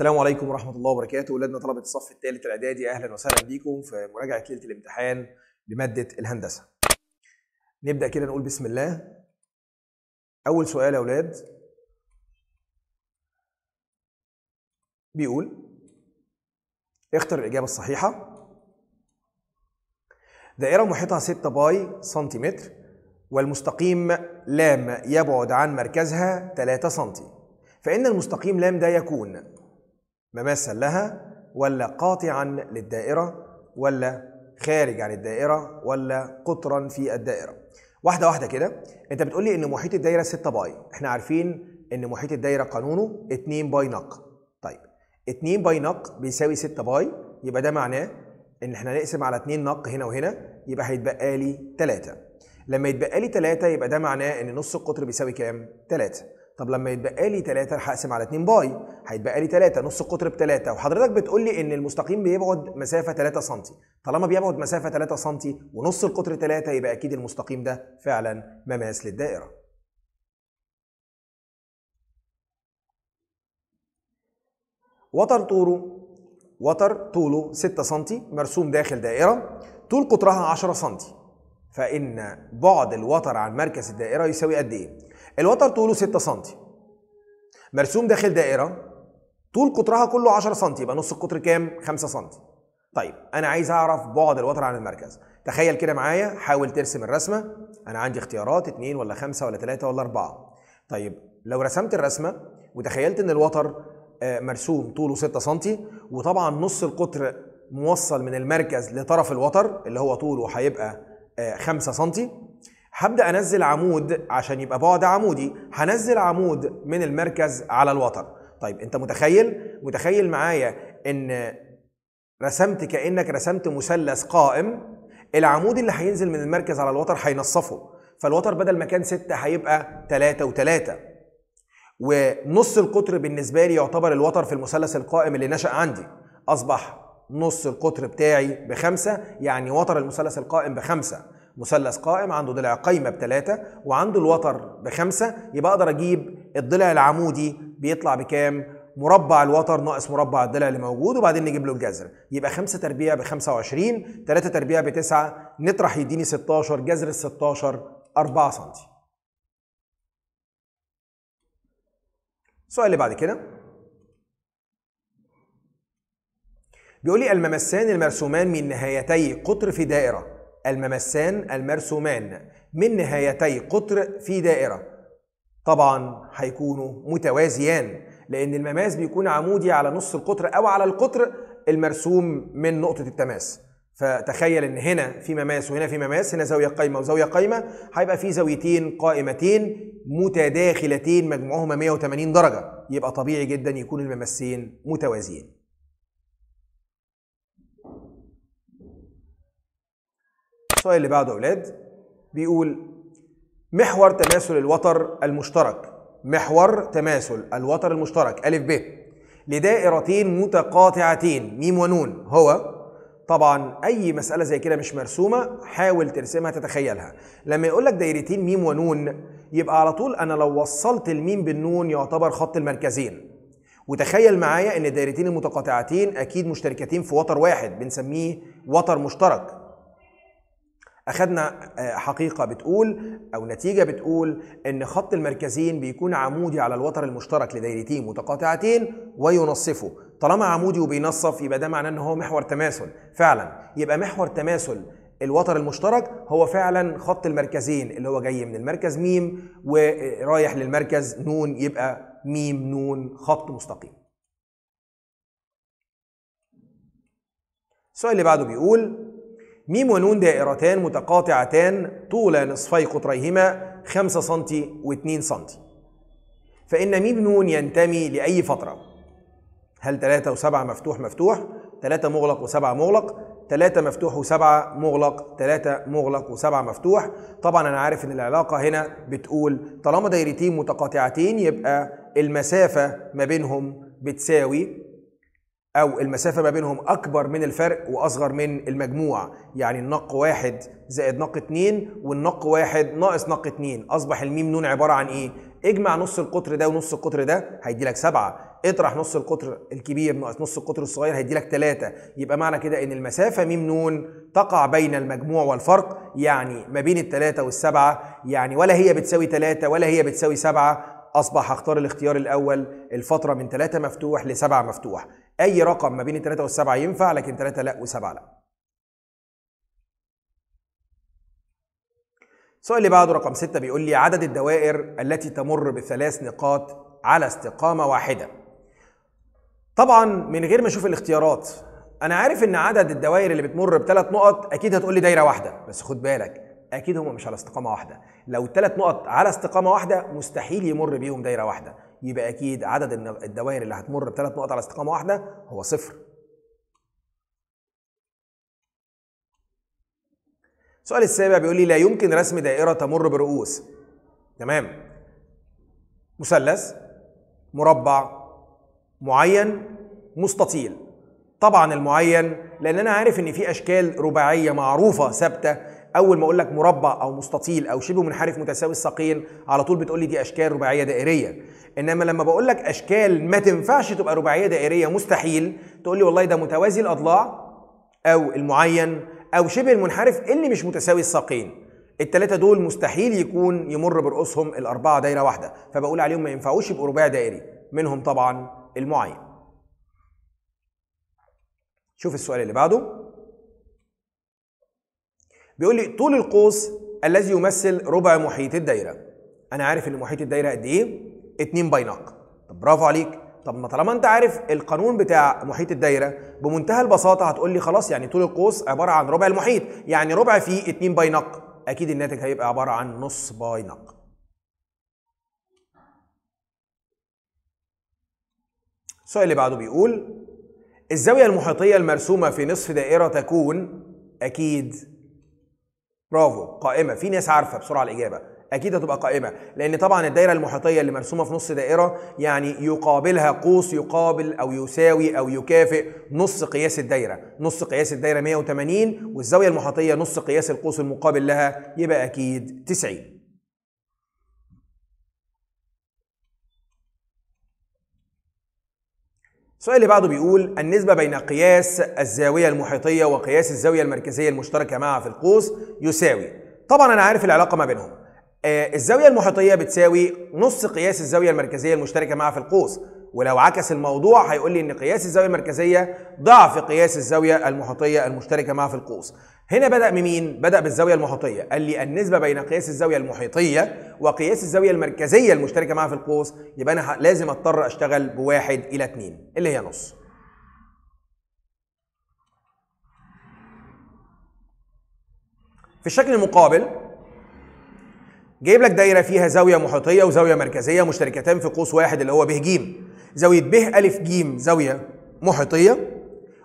السلام عليكم ورحمه الله وبركاته اولادنا طلبه الصف الثالث الاعدادي اهلا وسهلا بيكم في مراجعه ليله الامتحان لماده الهندسه نبدا كده نقول بسم الله اول سؤال يا اولاد بيقول اختر الاجابه الصحيحه دائره محيطها 6 باي سنتيمتر والمستقيم لام يبعد عن مركزها 3 سنتي فإن المستقيم لام ده يكون مماسا لها ولا قاطعا للدائرة ولا خارج عن الدائرة ولا قطرا في الدائرة واحدة واحدة كده انت بتقول لي ان محيط الدايرة 6 باي احنا عارفين ان محيط الدايرة قانونه 2 باي نق طيب 2 باي نق بيساوي 6 باي يبقى ده معناه ان احنا نقسم على 2 نق هنا وهنا يبقى هيتبقى لي 3 لما يتبقى لي 3 يبقى ده معناه ان نص القطر بيساوي كام 3 طب لما يتبقى لي 3 هقسم على 2 باي هيتبقى لي 3 نص القطر ب 3 وحضرتك بتقول لي ان المستقيم بيبعد مسافه 3 سم طالما بيبعد مسافه 3 سم ونص القطر 3 يبقى اكيد المستقيم ده فعلا مماس للدائره وتر طوله وتر طوله 6 سم مرسوم داخل دائره طول قطرها 10 سم فان بعد الوتر عن مركز الدائره يساوي قد ايه الوتر طوله 6 سم مرسوم داخل دائره طول قطرها كله 10 سم يبقى نص القطر كام 5 سم طيب انا عايز اعرف بعد الوتر عن المركز تخيل كده معايا حاول ترسم الرسمه انا عندي اختيارات 2 ولا 5 ولا 3 ولا 4 طيب لو رسمت الرسمه وتخيلت ان الوتر آه، مرسوم طوله 6 سم وطبعا نص القطر موصل من المركز لطرف الوتر اللي هو طوله هيبقى 5 آه، سم هبدا انزل عمود عشان يبقى بعد عمودي هنزل عمود من المركز على الوتر طيب انت متخيل متخيل معايا ان رسمت كانك رسمت مثلث قائم العمود اللي هينزل من المركز على الوتر هينصفه فالوتر بدل ما كان 6 هيبقى 3 و3 ونص القطر بالنسبه لي يعتبر الوتر في المثلث القائم اللي نشا عندي اصبح نص القطر بتاعي بخمسة يعني وتر المثلث القائم بخمسة مثلث قائم عنده ضلع قايمه بثلاثه وعنده الوتر بخمسه يبقى اقدر اجيب الضلع العمودي بيطلع بكام؟ مربع الوتر ناقص مربع الضلع اللي موجود وبعدين نجيب له الجذر يبقى 5 تربيع ب 25 3 تربيع ب 9 نطرح يديني 16 جذر ال 16 4 سم. السؤال اللي بعد كده بيقول لي الممسان المرسومان من نهايتي قطر في دائره الممسان المرسومان من نهايتي قطر في دائرة طبعا هيكونوا متوازيان لأن المماس بيكون عمودي على نص القطر أو على القطر المرسوم من نقطة التماس فتخيل ان هنا في مماس وهنا في مماس هنا زاويه قايمه وزاويه قايمه هيبقى في زاويتين قائمتين متداخلتين مجموعهما 180 درجه يبقى طبيعي جدا يكون الممسين متوازيين السؤال اللي بعده أولاد بيقول محور تماثل الوتر المشترك محور تماثل الوتر المشترك ألف ب لدائرتين متقاطعتين ميم ونون هو طبعا أي مسألة زي كده مش مرسومة حاول ترسمها تتخيلها لما يقول لك دايرتين ميم ونون يبقى على طول أنا لو وصلت الميم بالنون يعتبر خط المركزين وتخيل معايا ان الدائرتين المتقاطعتين اكيد مشتركتين في وتر واحد بنسميه وتر مشترك اخذنا آه، حقيقه بتقول او نتيجه بتقول ان خط المركزين بيكون عمودي على الوتر المشترك لدايرتين متقاطعتين وينصفه طالما عمودي وبينصف يبقى ده معناه ان هو محور تماثل فعلا يبقى محور تماثل الوتر المشترك هو فعلا خط المركزين اللي هو جاي من المركز ميم ورايح آه، للمركز نون يبقى ميم نون خط مستقيم السؤال اللي بعده بيقول ميم ونون دائرتان متقاطعتان طول نصفي قطريهما 5 سم و2 سم فإن ميم نون ينتمي لأي فترة هل 3 و7 مفتوح مفتوح 3 مغلق و7 مغلق 3 مفتوح و7 مغلق 3 مغلق و7 مفتوح طبعا أنا عارف إن العلاقة هنا بتقول طالما دايرتين متقاطعتين يبقى المسافة ما بينهم بتساوي او المسافه ما بينهم اكبر من الفرق واصغر من المجموع يعني النق واحد زائد نق اتنين والنق واحد ناقص نق اتنين اصبح الميم نون عباره عن ايه اجمع نص القطر ده ونص القطر ده هيدي لك سبعه اطرح نص القطر الكبير ناقص نص القطر الصغير هيدي لك ثلاثه يبقى معنى كده ان المسافه ميم نون تقع بين المجموع والفرق يعني ما بين الثلاثه والسبعه يعني ولا هي بتساوي ثلاثه ولا هي بتساوي سبعه اصبح هختار الاختيار الاول الفتره من ثلاثة مفتوح لسبعة مفتوح اي رقم ما بين الثلاثه والسبعه ينفع لكن ثلاثه لا وسبعه لا السؤال اللي بعده رقم سته بيقول لي عدد الدوائر التي تمر بثلاث نقاط على استقامه واحده طبعا من غير ما اشوف الاختيارات انا عارف ان عدد الدوائر اللي بتمر بثلاث نقط اكيد هتقول لي دايره واحده بس خد بالك اكيد هم مش على استقامه واحده لو الثلاث نقط على استقامه واحده مستحيل يمر بيهم دايره واحده يبقى اكيد عدد الدوائر اللي هتمر بثلاث نقط على استقامه واحده هو صفر السؤال السابع بيقول لي لا يمكن رسم دائره تمر برؤوس تمام مثلث مربع معين مستطيل طبعا المعين لان انا عارف ان في اشكال رباعيه معروفه ثابته اول ما اقول لك مربع او مستطيل او شبه منحرف متساوي الساقين على طول بتقول لي دي اشكال رباعيه دائريه انما لما بقول لك اشكال ما تنفعش تبقى رباعيه دائريه مستحيل تقول لي والله ده متوازي الاضلاع او المعين او شبه المنحرف اللي مش متساوي الساقين التلاتة دول مستحيل يكون يمر برؤوسهم الأربعة دايرة واحدة فبقول عليهم ما ينفعوش يبقوا رباع دائري منهم طبعا المعين شوف السؤال اللي بعده بيقول لي طول القوس الذي يمثل ربع محيط الدايره انا عارف ان محيط الدايره قد ايه 2 باي ناق طب برافو عليك طب ما طالما انت عارف القانون بتاع محيط الدايره بمنتهى البساطه هتقول لي خلاص يعني طول القوس عباره عن ربع المحيط يعني ربع فيه 2 باي ناق اكيد الناتج هيبقى عباره عن نص باي ناق السؤال اللي بعده بيقول الزاويه المحيطيه المرسومه في نصف دائره تكون اكيد برافو قائمه في ناس عارفه بسرعه الاجابه اكيد هتبقى قائمه لان طبعا الدايره المحيطيه اللي مرسومه في نص دائره يعني يقابلها قوس يقابل او يساوي او يكافئ نص قياس الدايره نص قياس الدايره 180 والزاويه المحيطيه نص قياس القوس المقابل لها يبقى اكيد 90 السؤال اللي بعده بيقول النسبة بين قياس الزاوية المحيطية وقياس الزاوية المركزية المشتركة معها في القوس يساوي طبعا أنا عارف العلاقة ما بينهم آه الزاوية المحيطية بتساوي نص قياس الزاوية المركزية المشتركة معها في القوس ولو عكس الموضوع هيقول لي ان قياس الزاويه المركزيه ضعف قياس الزاويه المحيطيه المشتركه معها في القوس هنا بدأ بمين؟ بدأ بالزاوية المحيطية، قال لي النسبة بين قياس الزاوية المحيطية وقياس الزاوية المركزية المشتركة معها في القوس، يبقى أنا لازم أضطر أشتغل بواحد إلى اثنين، اللي هي نص. في الشكل المقابل جايب لك دايرة فيها زاوية محيطية وزاوية مركزية مشتركتان في قوس واحد اللي هو ب ج. زاوية ب أ ج زاوية محيطية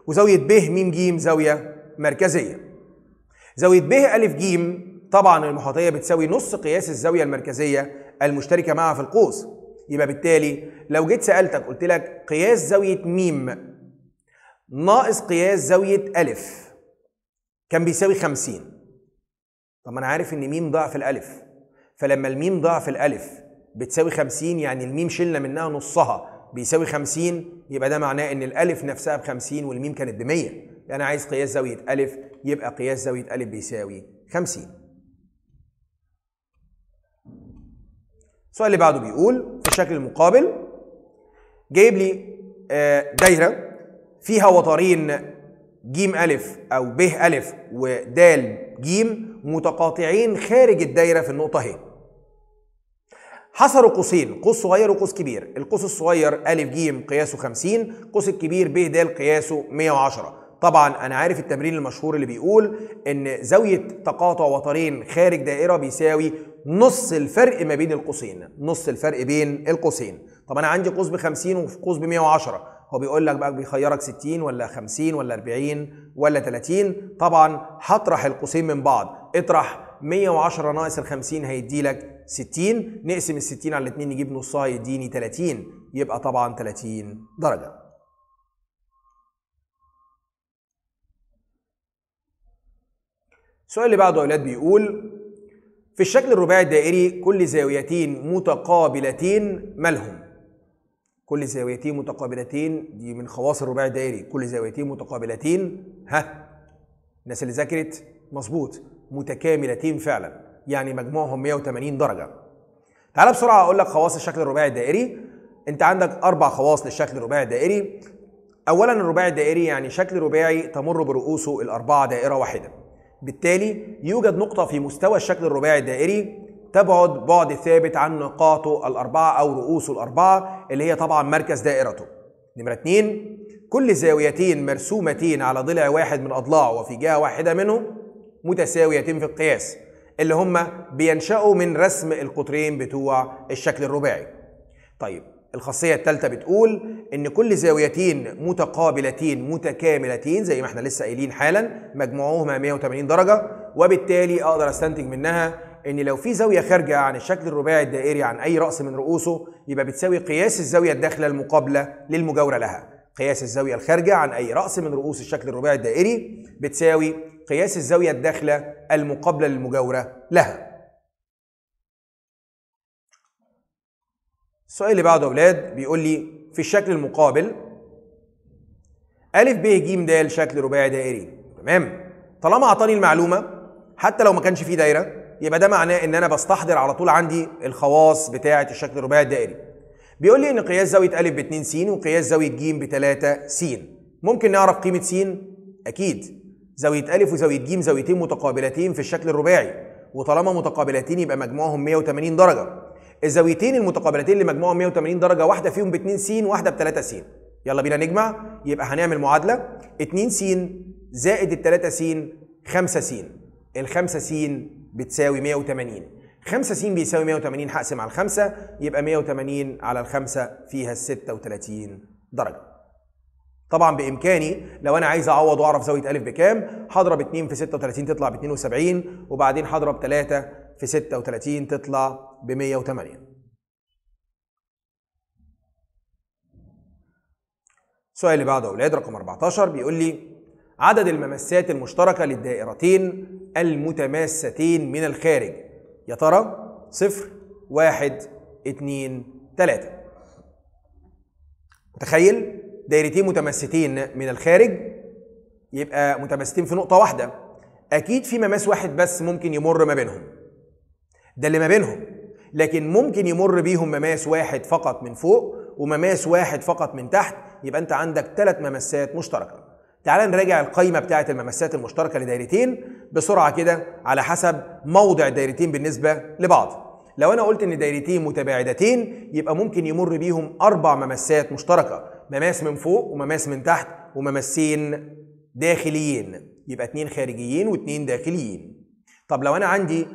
وزاوية ب م ج زاوية مركزية. زاوية ب ا ج طبعا المحاطية بتساوي نص قياس الزاوية المركزية المشتركة معها في القوس يبقى بالتالي لو جيت سألتك قلت لك قياس زاوية م ناقص قياس زاوية ألف كان بيساوي 50 طب ما أنا عارف إن ميم ضعف الألف فلما الميم ضعف الألف بتساوي 50 يعني الميم شلنا منها نصها بيساوي 50 يبقى ده معناه إن الألف نفسها ب 50 والميم كانت ب 100 أنا يعني عايز قياس زاوية ألف يبقى قياس زاوية ألف بيساوي 50 السؤال اللي بعده بيقول في الشكل المقابل جايب لي آه، دايرة فيها وترين ج ألف أو ب ألف ود ج متقاطعين خارج الدايرة في النقطة هي حصروا قوسين قوس صغير وقوس كبير القوس الصغير أ ج قياسه 50 قوس الكبير ب د قياسه 110 طبعا انا عارف التمرين المشهور اللي بيقول ان زاويه تقاطع وترين خارج دائره بيساوي نص الفرق ما بين القوسين نص الفرق بين القوسين طب انا عندي قوس ب 50 وقوس قوس ب 110 هو بيقول لك بقى بيخيرك 60 ولا 50 ولا 40 ولا 30 طبعا هطرح القوسين من بعض اطرح 110 ناقص ال 50 هيدي لك 60 نقسم ال 60 على الاثنين نجيب نصها يديني 30 يبقى طبعا 30 درجه السؤال اللي بعده يا اولاد بيقول في الشكل الرباعي الدائري كل زاويتين متقابلتين مالهم كل زاويتين متقابلتين دي من خواص الرباعي الدائري كل زاويتين متقابلتين ها الناس اللي ذاكرت مظبوط متكاملتين فعلا يعني مجموعهم 180 درجه تعالى بسرعه اقول لك خواص الشكل الرباعي الدائري انت عندك اربع خواص للشكل الرباعي الدائري اولا الرباعي الدائري يعني شكل رباعي تمر برؤوسه الاربعه دائره واحده بالتالي يوجد نقطة في مستوى الشكل الرباعي الدائري تبعد بعد ثابت عن نقاطه الأربعة أو رؤوسه الأربعة اللي هي طبعا مركز دائرته. نمرة اتنين كل زاويتين مرسومتين على ضلع واحد من أضلاعه وفي جهة واحدة منه متساويتين في القياس اللي هم بينشأوا من رسم القطرين بتوع الشكل الرباعي. طيب الخاصية الثالثة بتقول إن كل زاويتين متقابلتين متكاملتين زي ما احنا لسه قايلين حالا مجموعهما 180 درجة وبالتالي أقدر أستنتج منها إن لو في زاوية خارجة عن الشكل الرباعي الدائري عن أي رأس من رؤوسه يبقى بتساوي قياس الزاوية الداخلة المقابلة للمجاورة لها قياس الزاوية الخارجة عن أي رأس من رؤوس الشكل الرباعي الدائري بتساوي قياس الزاوية الداخلة المقابلة للمجاورة لها السؤال اللي بعده يا اولاد بيقول لي في الشكل المقابل أ ب ج د شكل رباعي دائري تمام طالما اعطاني المعلومه حتى لو ما كانش فيه دايره يبقى ده معناه ان انا بستحضر على طول عندي الخواص بتاعه الشكل الرباعي الدائري بيقول لي ان قياس زاويه أ ب 2 س وقياس زاويه ج ب 3 س ممكن نعرف قيمه س اكيد زاويه أ وزاويه ج زاويتين متقابلتين في الشكل الرباعي وطالما متقابلتين يبقى مجموعهم 180 درجه الزاويتين المتقابلتين مجموعهم 180 درجه واحده فيهم ب 2 س واحده ب 3 س يلا بينا نجمع يبقى هنعمل معادله 2 س زائد ال 3 س 5 س ال 5 س بتساوي 180 5 س بيساوي 180 هقسم على 5 يبقى 180 على ال5 فيها 36 درجة. طبعا بامكاني لو انا عايز اعوض واعرف زاويه ا بكام هضرب 2 في 36 تطلع ب 72 وبعدين هضرب 3 في 36 تطلع ب 108 السؤال اللي بعده اولاد رقم 14 بيقول لي عدد الممسات المشتركه للدائرتين المتماستين من الخارج يا ترى صفر واحد اتنين تلاتة متخيل دايرتين متماستين من الخارج يبقى متماستين في نقطة واحدة أكيد في مماس واحد بس ممكن يمر ما بينهم ده اللي ما بينهم لكن ممكن يمر بيهم مماس واحد فقط من فوق ومماس واحد فقط من تحت يبقى انت عندك ثلاث ممسات مشتركه تعال نراجع القايمه بتاعه الممسات المشتركه لدايرتين بسرعه كده على حسب موضع الدايرتين بالنسبه لبعض لو انا قلت ان دايرتين متباعدتين يبقى ممكن يمر بيهم اربع ممسات مشتركه مماس من فوق ومماس من تحت وممسين داخليين يبقى اتنين خارجيين واتنين داخليين طب لو انا عندي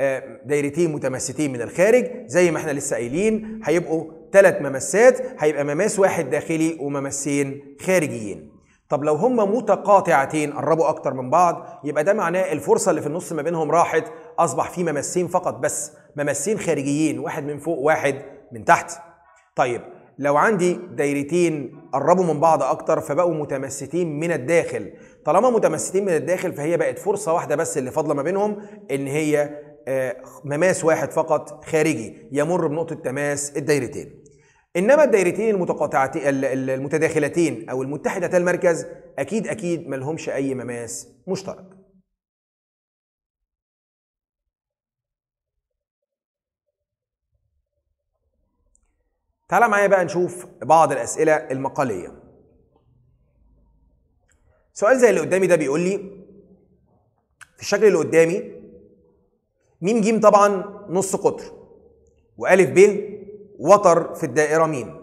آه، دايرتين متماستين من الخارج زي ما احنا لسه قايلين هيبقوا ثلاث ممسات هيبقى مماس واحد داخلي وممسين خارجيين طب لو هما متقاطعتين قربوا اكتر من بعض يبقى ده معناه الفرصه اللي في النص ما بينهم راحت اصبح في ممسين فقط بس ممسين خارجيين واحد من فوق واحد من تحت طيب لو عندي دايرتين قربوا من بعض اكتر فبقوا متمستين من الداخل طالما متمستين من الداخل فهي بقت فرصه واحده بس اللي فاضله ما بينهم ان هي آه، مماس واحد فقط خارجي يمر بنقطه تماس الدايرتين انما الدايرتين المتقاطعتين المتداخلتين او المتحدتا المركز اكيد اكيد ما لهمش اي مماس مشترك تعالى معايا بقى نشوف بعض الاسئله المقاليه سؤال زي اللي قدامي ده بيقول لي في الشكل اللي قدامي ميم جيم طبعا نص قطر والف ب وتر في الدائره م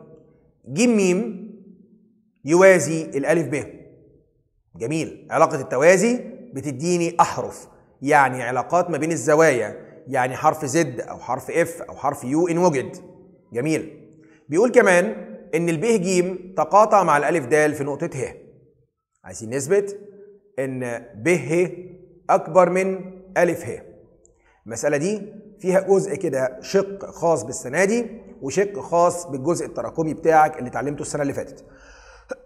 جيم ميم يوازي الالف ب جميل علاقه التوازي بتديني احرف يعني علاقات ما بين الزوايا يعني حرف زد او حرف اف او حرف يو ان وجد جميل بيقول كمان ان ب ج تقاطع مع الالف د في نقطه ه عايزين نثبت ان ب ه اكبر من الف ه المسألة دي فيها جزء كده شق خاص بالسنة دي وشق خاص بالجزء التراكمي بتاعك اللي اتعلمته السنة اللي فاتت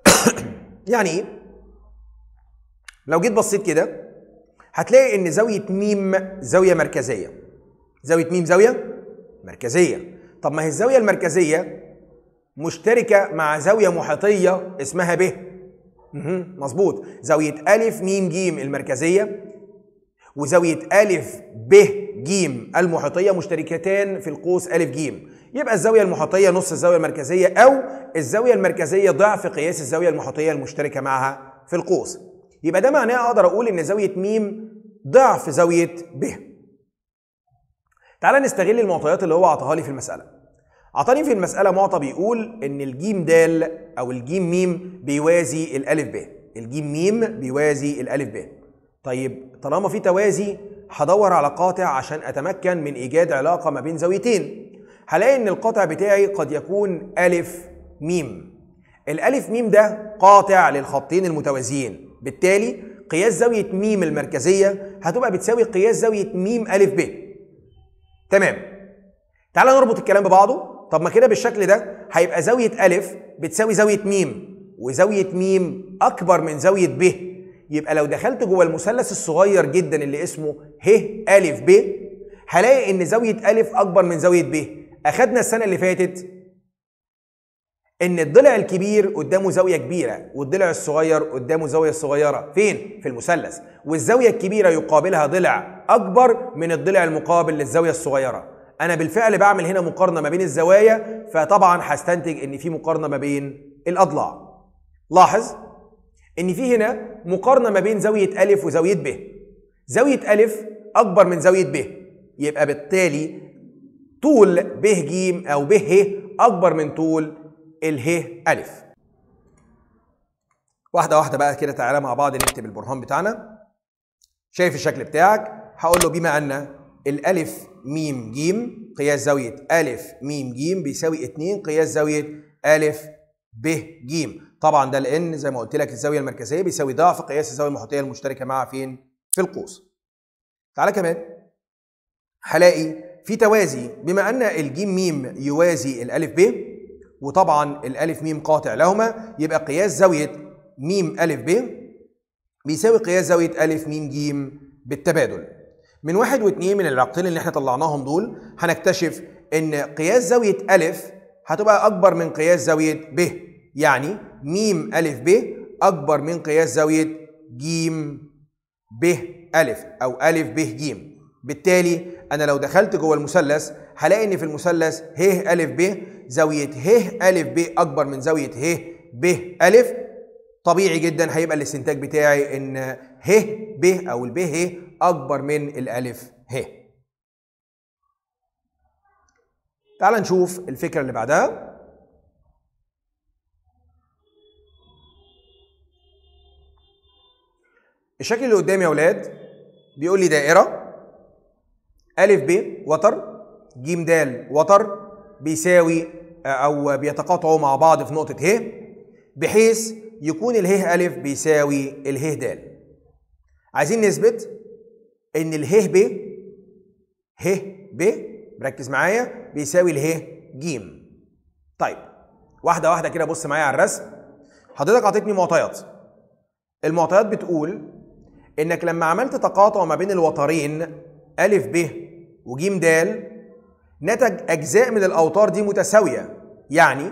يعني ايه؟ لو جيت بصيت كده هتلاقي ان زاوية ميم زاوية مركزية زاوية ميم زاوية مركزية طب ما هي الزاوية المركزية مشتركة مع زاوية محيطية اسمها ب مظبوط زاوية ألف ميم جيم المركزية وزاوية ألف ب جيم المحيطية مشتركتان في القوس ألف جيم يبقى الزاوية المحيطية نص الزاوية المركزية أو الزاوية المركزية ضعف قياس الزاوية المحيطية المشتركة معها في القوس يبقى ده معناه أقدر أقول إن زاوية ميم ضعف زاوية ب تعالى نستغل المعطيات اللي هو عطاها لي في المسألة عطاني في المسألة معطى بيقول إن الجيم دال أو الجيم ميم بيوازي الألف ب الجيم ميم بيوازي الألف ب طيب طالما في توازي هدور على قاطع عشان اتمكن من ايجاد علاقه ما بين زاويتين هلاقي ان القاطع بتاعي قد يكون الف ميم الالف ميم ده قاطع للخطين المتوازيين بالتالي قياس زاويه ميم المركزيه هتبقى بتساوي قياس زاويه ميم الف ب تمام تعال نربط الكلام ببعضه طب ما كده بالشكل ده هيبقى زاويه الف بتساوي زاويه ميم وزاويه ميم اكبر من زاويه ب يبقى لو دخلت جوه المثلث الصغير جدا اللي اسمه ه أ ب هلاقي إن زاوية أ أكبر من زاوية ب اخذنا السنة اللي فاتت إن الضلع الكبير قدامه زاوية كبيرة والضلع الصغير قدامه زاوية صغيرة فين؟ في المثلث والزاوية الكبيرة يقابلها ضلع أكبر من الضلع المقابل للزاوية الصغيرة أنا بالفعل بعمل هنا مقارنة ما بين الزوايا فطبعا هستنتج إن في مقارنة ما بين الأضلاع لاحظ ان في هنا مقارنه ما بين زاويه ا وزاويه ب زاويه ا اكبر من زاويه ب يبقى بالتالي طول ب ج او ب ه اكبر من طول اله ا واحده واحده بقى كده تعالى مع بعض نكتب البرهان بتاعنا شايف الشكل بتاعك هقول له بما ان الالف ميم جيم قياس زاويه الف ميم جيم بيساوي 2 قياس زاويه الف ب جيم طبعا ده لان زي ما قلت لك الزاويه المركزيه بيساوي ضعف قياس الزاويه المحيطيه المشتركه مع فين؟ في القوس. تعالى كمان هلاقي في توازي بما ان الجيم ميم يوازي الالف ب وطبعا الالف ميم قاطع لهما يبقى قياس زاويه ميم الف ب بيساوي قياس زاويه الف ميم جيم بالتبادل. من واحد واثنين من العلاقتين اللي احنا طلعناهم دول هنكتشف ان قياس زاويه الف هتبقى اكبر من قياس زاويه ب يعني ميم ألف ب أكبر من قياس زاوية جيم ب ألف أو ألف ب جيم بالتالي أنا لو دخلت جوه المثلث هلاقي إن في المثلث ه ألف ب زاوية ه ألف ب أكبر من زاوية ه ب ألف طبيعي جدا هيبقى الاستنتاج بتاعي إن ه ب أو الب ه أكبر من الألف ه تعال نشوف الفكرة اللي بعدها الشكل اللي قدامي يا اولاد بيقول لي دائره ا ب وتر ج د وتر بيساوي آه، او بيتقاطعوا مع بعض في نقطه ه بحيث يكون اله ا بيساوي اله د عايزين نثبت ان اله ب ه ب ركز معايا بيساوي اله ج طيب واحده واحده كده بص معايا على الرسم حضرتك اعطيتني معطيات المعطيات بتقول انك لما عملت تقاطع ما بين الوترين الف ب وجيم د نتج اجزاء من الاوتار دي متساويه يعني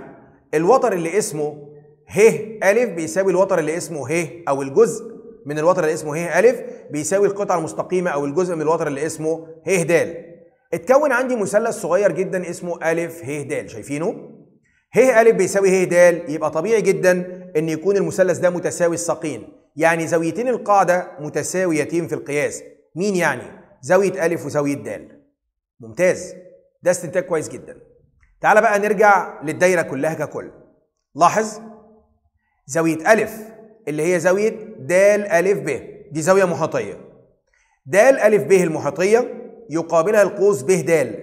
الوتر اللي اسمه ه الف بيساوي الوتر اللي اسمه ه او الجزء من الوتر اللي اسمه ه الف بيساوي القطعه المستقيمه او الجزء من الوتر اللي اسمه ه د اتكون عندي مثلث صغير جدا اسمه الف ه د شايفينه ه الف بيساوي ه د يبقى طبيعي جدا ان يكون المثلث ده متساوي الساقين يعني زاويتين القاعدة متساويتين في القياس مين يعني؟ زاوية أ وزاوية د ممتاز ده استنتاج كويس جدا تعال بقى نرجع للدايرة كلها ككل لاحظ زاوية أ اللي هي زاوية د أ ب دي زاوية محاطية د أ ب المحاطية يقابلها القوس ب د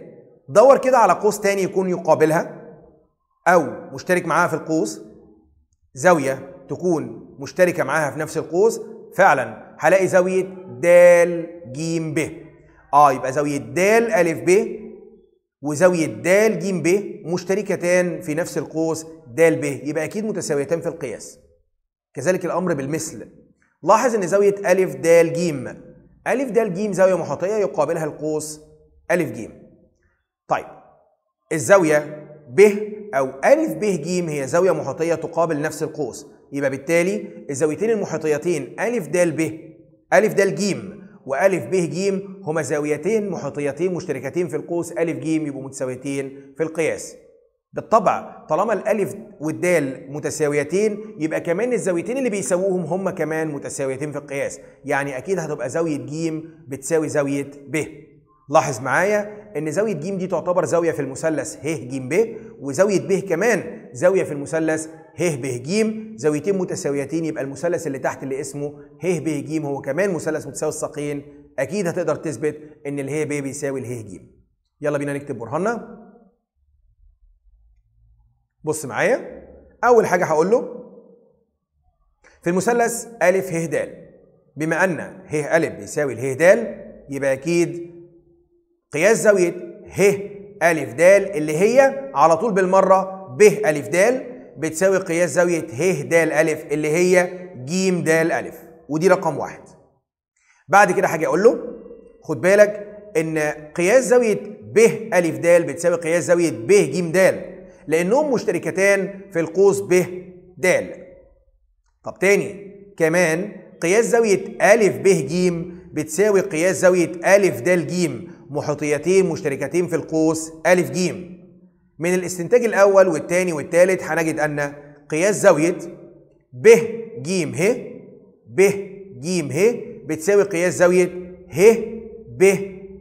دور كده على قوس تاني يكون يقابلها أو مشترك معاها في القوس زاوية تكون مشتركه معاها في نفس القوس فعلا هلاقي زاويه د ج ب اه يبقى زاويه د ا ب وزاويه د ج ب مشتركتان في نفس القوس د ب يبقى اكيد متساويتان في القياس كذلك الامر بالمثل لاحظ ان زاويه ا د ج ا د ج زاويه محاطيه يقابلها القوس ا ج طيب الزاويه ب او ا ب ج هي زاويه محاطيه تقابل نفس القوس يبقى بالتالي الزاويتين المحيطيتين ا د ب ا د ج و ا ب ج هما زاويتين محيطيتين مشتركتين في القوس ا ج يبقوا متساويتين في القياس بالطبع طالما الألف والدال متساويتين يبقى كمان الزاويتين اللي بيساووهم هما كمان متساويتين في القياس يعني أكيد هتبقى زاوية ج بتساوي زاوية ب لاحظ معايا ان زاويه ج دي تعتبر زاويه في المثلث ه ج ب وزاويه ب كمان زاويه في المثلث ه ب ج زاويتين متساويتين يبقى المثلث اللي تحت اللي اسمه ه ب ج هو كمان مثلث متساوي الساقين اكيد هتقدر تثبت ان اله ب بيساوي اله ج يلا بينا نكتب برهاننا بص معايا اول حاجه هقول له في المثلث ا ه د بما ان ه ا بيساوي اله د يبقى اكيد قياس زاويه ه ا د اللي هي على طول بالمره ب ا د بتساوي قياس زاوية ه د ا اللي هي ج د ا ودي رقم واحد بعد كده هاجي أقول له خد بالك إن قياس زاوية ب ا د بتساوي قياس زاوية ب ج د لأنهم مشتركتان في القوس ب د طب تاني كمان قياس زاوية ا ب ج بتساوي قياس زاوية ا د ج محيطيتين مشتركتين في القوس ا ج من الاستنتاج الأول والثاني والثالث هنجد أن قياس زاوية ب ج ه ب ج ه بتساوي قياس زاوية ه ب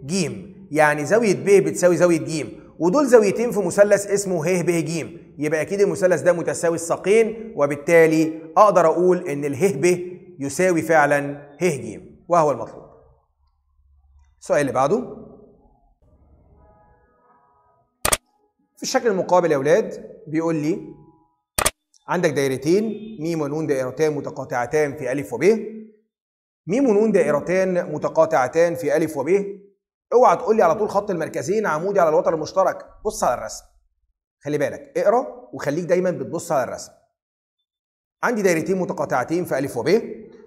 ج يعني زاوية ب بتساوي زاوية ج ودول زاويتين في مثلث اسمه ه ب ج يبقى أكيد المثلث ده متساوي الساقين وبالتالي أقدر أقول إن اله ب يساوي فعلا ه ج وهو المطلوب السؤال اللي بعده في الشكل المقابل يا اولاد بيقول لي عندك دايرتين م ونون دائرتان متقاطعتان في أ وب م ونون دائرتان متقاطعتان في أ وب اوعى تقول لي على طول خط المركزين عمودي على الوتر المشترك بص على الرسم خلي بالك اقرا وخليك دايما بتبص على الرسم عندي دايرتين متقاطعتين في أ وب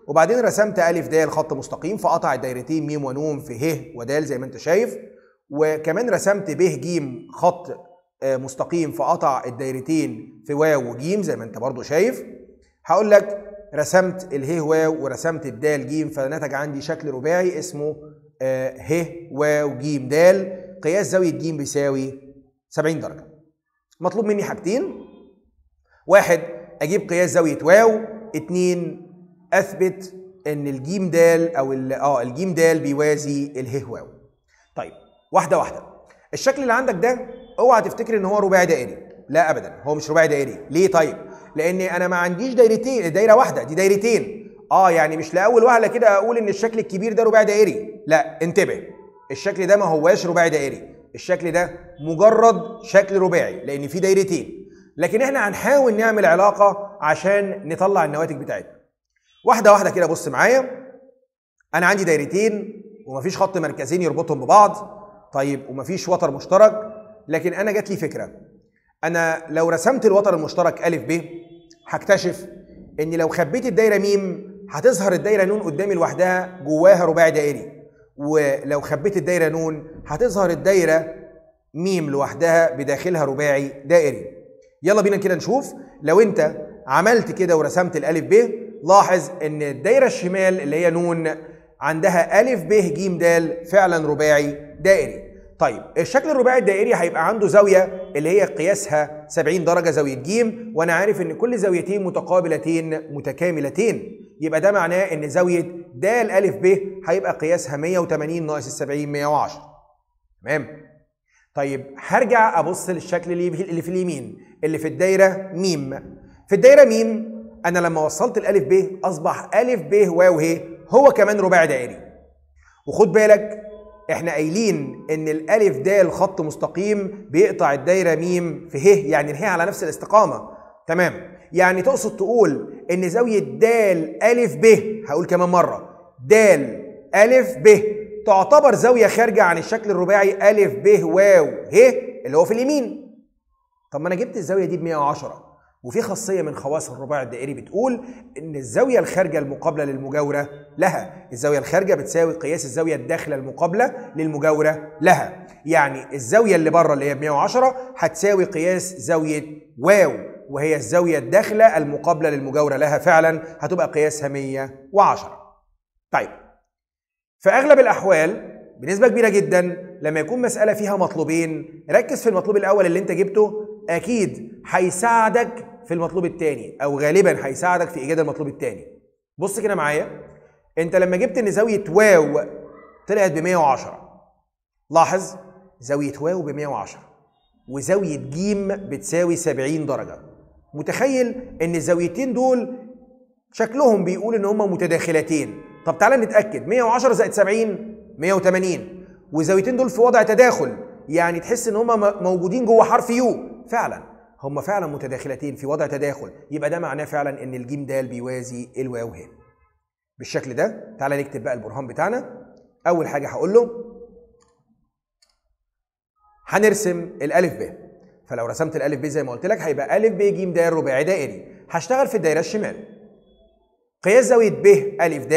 وبعدين رسمت أ د خط مستقيم فقطع الدايرتين م ونون في ه ودال زي ما انت شايف وكمان رسمت ب ج خط آه، مستقيم فقطع الدايرتين في واو وجيم زي ما انت برضو شايف هقول لك رسمت اله واو ورسمت الدال جيم فنتج عندي شكل رباعي اسمه ه آه، واو جيم دال قياس زاويه جيم بيساوي 70 درجه مطلوب مني حاجتين واحد اجيب قياس زاويه واو اتنين اثبت ان الجيم دال او اه الجيم دال بيوازي اله واو طيب واحده واحده الشكل اللي عندك ده اوعى تفتكر ان هو رباعي دائري لا ابدا هو مش رباعي دائري ليه طيب لان انا ما عنديش دايرتين دايره واحده دي دايرتين اه يعني مش لاول وهله كده اقول ان الشكل الكبير ده رباعي دائري لا انتبه الشكل ده ما هواش رباعي دائري الشكل ده مجرد شكل رباعي لان في دايرتين لكن احنا هنحاول نعمل علاقه عشان نطلع النواتج بتاعتنا واحده واحده كده بص معايا انا عندي دايرتين ومفيش خط مركزين يربطهم ببعض طيب ومفيش وتر مشترك لكن انا جات لي فكره انا لو رسمت الوتر المشترك الف ب هكتشف ان لو خبيت الدايره ميم هتظهر الدايره نون قدامي لوحدها جواها رباعي دائري ولو خبيت الدايره نون هتظهر الدايره ميم لوحدها بداخلها رباعي دائري يلا بينا كده نشوف لو انت عملت كده ورسمت الالف ب لاحظ ان الدايره الشمال اللي هي نون عندها الف ب ج د فعلا رباعي دائري طيب الشكل الرباعي الدائري هيبقى عنده زاوية اللي هي قياسها 70 درجة زاوية ج وأنا عارف إن كل زاويتين متقابلتين متكاملتين يبقى ده معناه إن زاوية د أ ب هيبقى قياسها 180 ناقص ال 70 110 تمام طيب هرجع أبص للشكل اللي في اليمين اللي في الدايرة م في الدايرة م أنا لما وصلت الألف ب أصبح أ ب واو ه هو كمان رباعي دائري وخد بالك احنا قايلين ان الالف د خط مستقيم بيقطع الدايره ميم في ه يعني الهي على نفس الاستقامه تمام يعني تقصد تقول ان زاويه د الف ب هقول كمان مره د الف ب تعتبر زاويه خارجه عن الشكل الرباعي الف ب واو ه اللي هو في اليمين طب ما انا جبت الزاويه دي ب 110 وفي خاصيه من خواص الرباع الدائري بتقول ان الزاويه الخارجه المقابله للمجاوره لها الزاويه الخارجه بتساوي قياس الزاويه الداخله المقابله للمجاوره لها يعني الزاويه اللي بره اللي هي 110 هتساوي قياس زاويه واو وهي الزاويه الداخله المقابله للمجاوره لها فعلا هتبقى قياسها 110 طيب في اغلب الاحوال بنسبه كبيره جدا لما يكون مساله فيها مطلوبين ركز في المطلوب الاول اللي انت جبته اكيد هيساعدك في المطلوب الثاني او غالبا هيساعدك في ايجاد المطلوب الثاني بص كده معايا انت لما جبت ان زاويه واو طلعت ب 110 لاحظ زاويه واو ب 110 وزاويه جيم بتساوي 70 درجه متخيل ان الزاويتين دول شكلهم بيقول ان هما متداخلتين طب تعالى نتاكد 110 زائد 70 180 والزاويتين دول في وضع تداخل يعني تحس ان هما موجودين جوه حرف يو فعلا هما فعلا متداخلتين في وضع تداخل يبقى ده معناه فعلا ان الجيم دال بيوازي الواو هنا بالشكل ده تعالى نكتب بقى البرهان بتاعنا اول حاجه هقول له هنرسم الالف ب فلو رسمت الالف ب زي ما قلت لك هيبقى الف ب ج د رباعي دائري هشتغل في الدايره الشمال قياس زاويه ب الف د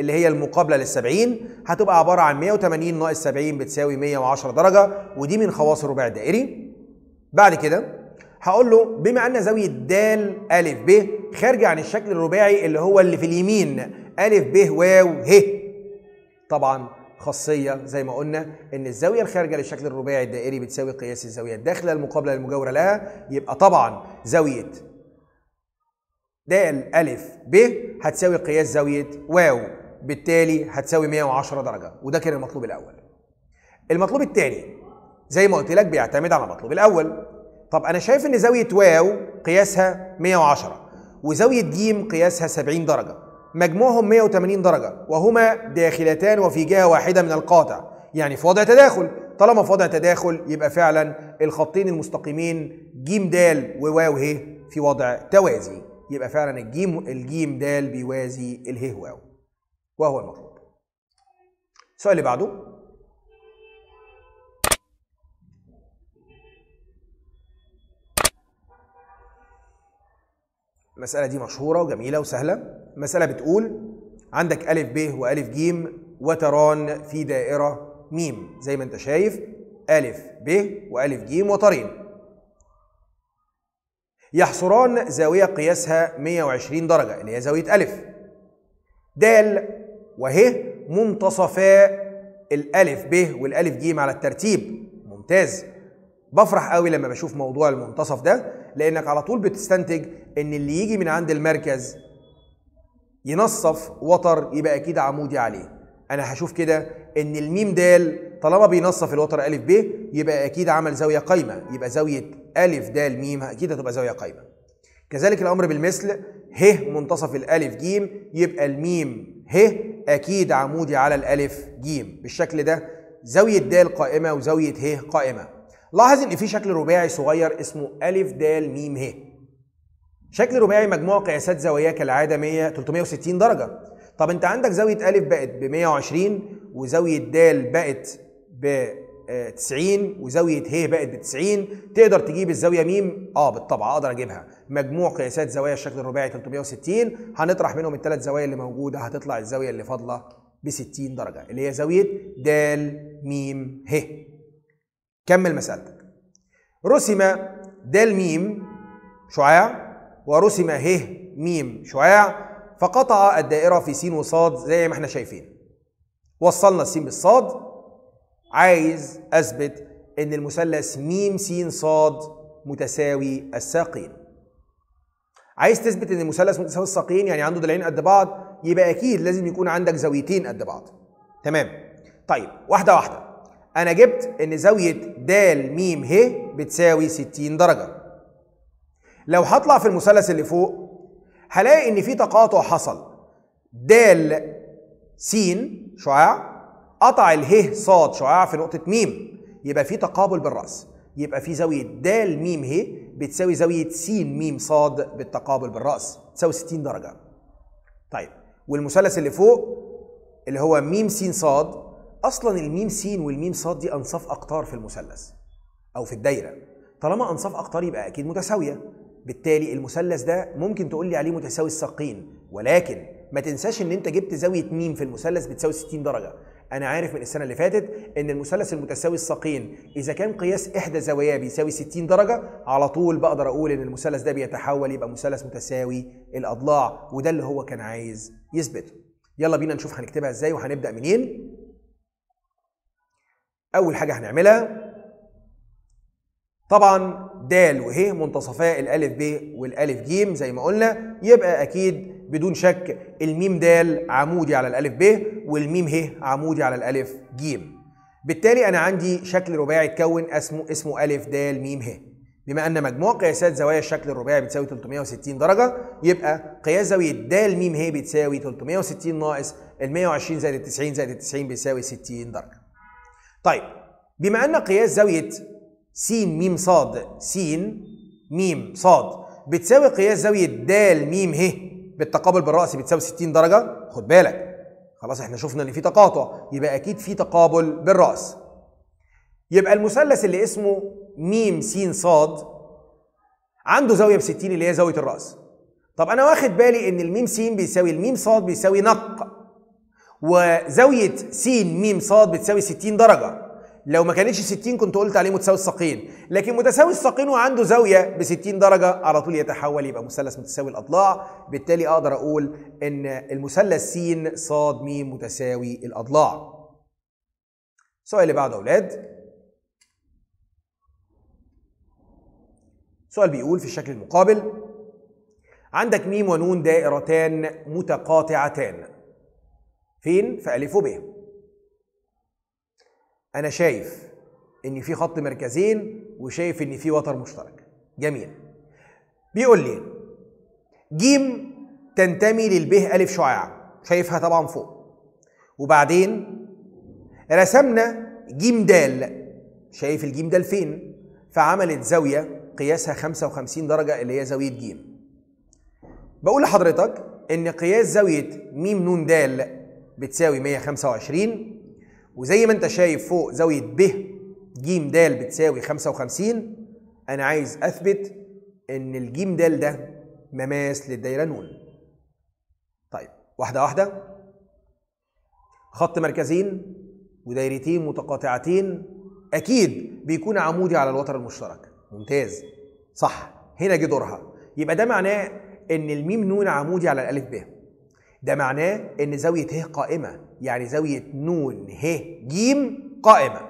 اللي هي المقابله لل 70 هتبقى عباره عن 180 ناقص 70 بتساوي 110 درجه ودي من خواص الرباعي الدائري بعد كده هقول له بما ان زاويه د ا ب خارجه عن الشكل الرباعي اللي هو اللي في اليمين ا ب واو ه طبعا خاصيه زي ما قلنا ان الزاويه الخارجه للشكل الرباعي الدائري بتساوي قياس الزاويه الداخله المقابله للمجاوره لها يبقى طبعا زاويه د ا ب هتساوي قياس زاويه واو بالتالي هتساوي 110 درجه وده كان المطلوب الاول المطلوب الثاني زي ما قلت لك بيعتمد على المطلوب الاول طب انا شايف ان زاويه واو قياسها 110 وزاويه جيم قياسها 70 درجه مجموعهم 180 درجه وهما داخلتان وفي جهه واحده من القاطع يعني في وضع تداخل طالما في وضع تداخل يبقى فعلا الخطين المستقيمين جيم د وواو ه في وضع توازي يبقى فعلا الجيم الجيم د بيوازي اله واو وهو المطلوب السؤال اللي بعده المسألة دي مشهورة وجميلة وسهلة المسألة بتقول عندك ألف ب وألف ج وتران في دائرة ميم زي ما أنت شايف ألف ب وألف ج وترين يحصران زاوية قياسها 120 درجة اللي هي زاوية ألف و وه منتصفا الألف ب والألف ج على الترتيب ممتاز بفرح قوي لما بشوف موضوع المنتصف ده لانك على طول بتستنتج ان اللي يجي من عند المركز ينصف وتر يبقى اكيد عمودي عليه انا هشوف كده ان الميم دال طالما بينصف الوتر ا ب يبقى اكيد عمل زاويه قايمه يبقى زاويه ا د م اكيد هتبقى زاويه قايمه كذلك الامر بالمثل ه منتصف الالف ج يبقى الميم ه اكيد عمودي على الالف ج بالشكل ده زاويه د قائمه وزاويه ه قائمه لاحظ ان في شكل رباعي صغير اسمه الف د م ه شكل رباعي مجموع قياسات زواياه كالعاده 100 360 درجه طب انت عندك زاويه الف بقت ب 120 وزاويه د بقت ب 90 آه، وزاويه ه بقت ب 90 تقدر تجيب الزاويه م اه بالطبع اقدر اجيبها مجموع قياسات زوايا الشكل الرباعي 360 هنطرح منهم الثلاث زوايا اللي موجوده هتطلع الزاويه اللي فاضله ب 60 درجه اللي هي زاويه د م ه كمل مسألتك رسم دال ميم شعاع ورسم ه ميم شعاع فقطع الدائرة في س وصاد زي ما احنا شايفين وصلنا السين بالصاد عايز أثبت إن المثلث ميم س صاد متساوي الساقين عايز تثبت إن المثلث متساوي الساقين يعني عنده ضلعين قد بعض يبقى أكيد لازم يكون عندك زاويتين قد بعض تمام طيب واحدة واحدة انا جبت ان زاويه د م ه بتساوي 60 درجه لو هطلع في المثلث اللي فوق هلاقي ان في تقاطع حصل د س شعاع قطع اله ص شعاع في نقطه م يبقى في تقابل بالراس يبقى في زاويه د م ه بتساوي زاويه س م ص بالتقابل بالراس تساوي 60 درجه طيب والمثلث اللي فوق اللي هو م س ص اصلا الميم سين والميم صاد دي انصاف اقطار في المثلث او في الدايره طالما انصاف اقطار يبقى اكيد متساويه بالتالي المثلث ده ممكن تقول لي عليه متساوي الساقين ولكن ما تنساش ان انت جبت زاويه ميم في المثلث بتساوي 60 درجه انا عارف من السنه اللي فاتت ان المثلث المتساوي الساقين اذا كان قياس احدى زواياه بيساوي 60 درجه على طول بقدر اقول ان المثلث ده بيتحول يبقى مثلث متساوي الاضلاع وده اللي هو كان عايز يثبته يلا بينا نشوف هنكتبها ازاي وهنبدا منين اول حاجه هنعملها طبعا د وه منتصفا الالف ب والالف ج زي ما قلنا يبقى اكيد بدون شك الميم د عمودي على الالف ب والميم ه عمودي على الالف ج بالتالي انا عندي شكل رباعي اتكون اسمه اسمه الف د م ه بما ان مجموع قياسات زوايا الشكل الرباعي بتساوي 360 درجه يبقى قياس زاويه د م ه بتساوي 360 ناقص ال 120 زائد ال 90 زائد ال 90 بيساوي 60 درجه طيب بما أن قياس زاوية س م ص س م ص بتساوي قياس زاوية د م ه بالتقابل بالرأس بتساوي 60 درجة خد بالك خلاص احنا شفنا ان في تقاطع يبقى اكيد في تقابل بالرأس يبقى المثلث اللي اسمه م س ص عنده زاوية ب 60 اللي هي زاوية الرأس طب انا واخد بالي ان الميم س بيساوي الميم ص بيساوي نق وزاويه س م ص بتساوي 60 درجه لو ما كانتش 60 كنت قلت عليه متساوي الساقين لكن متساوي الساقين وعنده زاويه ب 60 درجه على طول يتحول يبقى مثلث متساوي الاضلاع بالتالي اقدر اقول ان المثلث س ص م متساوي الاضلاع السؤال اللي بعده يا اولاد السؤال بيقول في الشكل المقابل عندك ميم ونون دائرتان متقاطعتان فين في ألف وب أنا شايف إن في خط مركزين وشايف إن في وتر مشترك جميل بيقول لي جيم تنتمي للبه ألف شعاع شايفها طبعا فوق وبعدين رسمنا جيم دال شايف الجيم دال فين فعملت زاوية قياسها 55 درجة اللي هي زاوية جيم بقول لحضرتك إن قياس زاوية ميم نون دال بتساوي 125 وزي ما انت شايف فوق زاوية ب ج د بتساوي 55 انا عايز اثبت ان الجيم د ده مماس للدايرة ن طيب واحدة واحدة خط مركزين ودايرتين متقاطعتين اكيد بيكون عمودي على الوتر المشترك ممتاز صح هنا جه دورها يبقى ده معناه ان الميم نون عمودي على الالف ب ده معناه ان زاويه ه قائمه يعني زاويه نون ه ج قائمه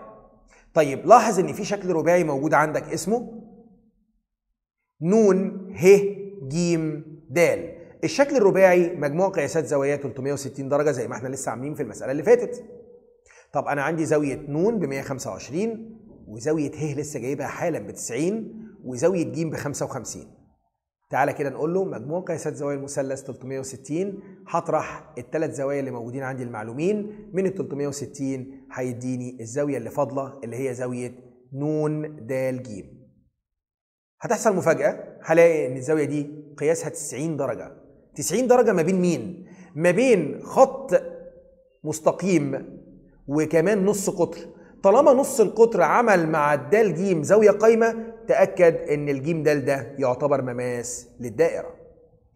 طيب لاحظ ان في شكل رباعي موجود عندك اسمه نون ه ج د الشكل الرباعي مجموع قياسات زواياه 360 درجه زي ما احنا لسه عاملين في المساله اللي فاتت طب انا عندي زاويه نون ب 125 وزاويه ه لسه جايبها حالا ب 90 وزاويه ج ب 55 تعالى كده نقول له مجموع قياسات زوايا المثلث 360 هطرح الثلاث زوايا اللي موجودين عندي المعلومين من ال 360 هيديني الزاويه اللي فاضله اللي هي زاويه نون د ج هتحصل مفاجاه هلاقي ان الزاويه دي قياسها 90 درجه 90 درجه ما بين مين ما بين خط مستقيم وكمان نص قطر طالما نص القطر عمل مع الدال جيم زاويه قايمه تاكد ان الجيم دال ده يعتبر مماس للدائره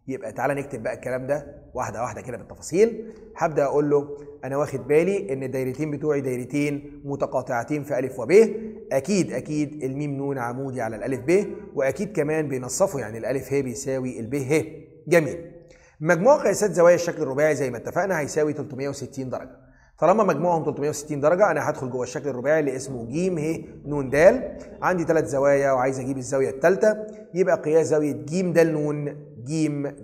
يبقى تعالى نكتب بقى الكلام ده واحده واحده كده بالتفاصيل هبدا اقول له انا واخد بالي ان الدايرتين بتوعي دايرتين متقاطعتين في الف وب اكيد اكيد الميم نون عمودي على الالف ب واكيد كمان بينصفوا يعني الالف ه بيساوي الب ه جميل مجموع قياسات زوايا الشكل الرباعي زي ما اتفقنا هيساوي 360 درجه طالما مجموعهم 360 درجه انا هدخل جوه الشكل الرباعي اللي اسمه ج ه ن د عندي ثلاث زوايا وعايز اجيب الزاويه الثالثه يبقى قياس زاويه ج د ن ج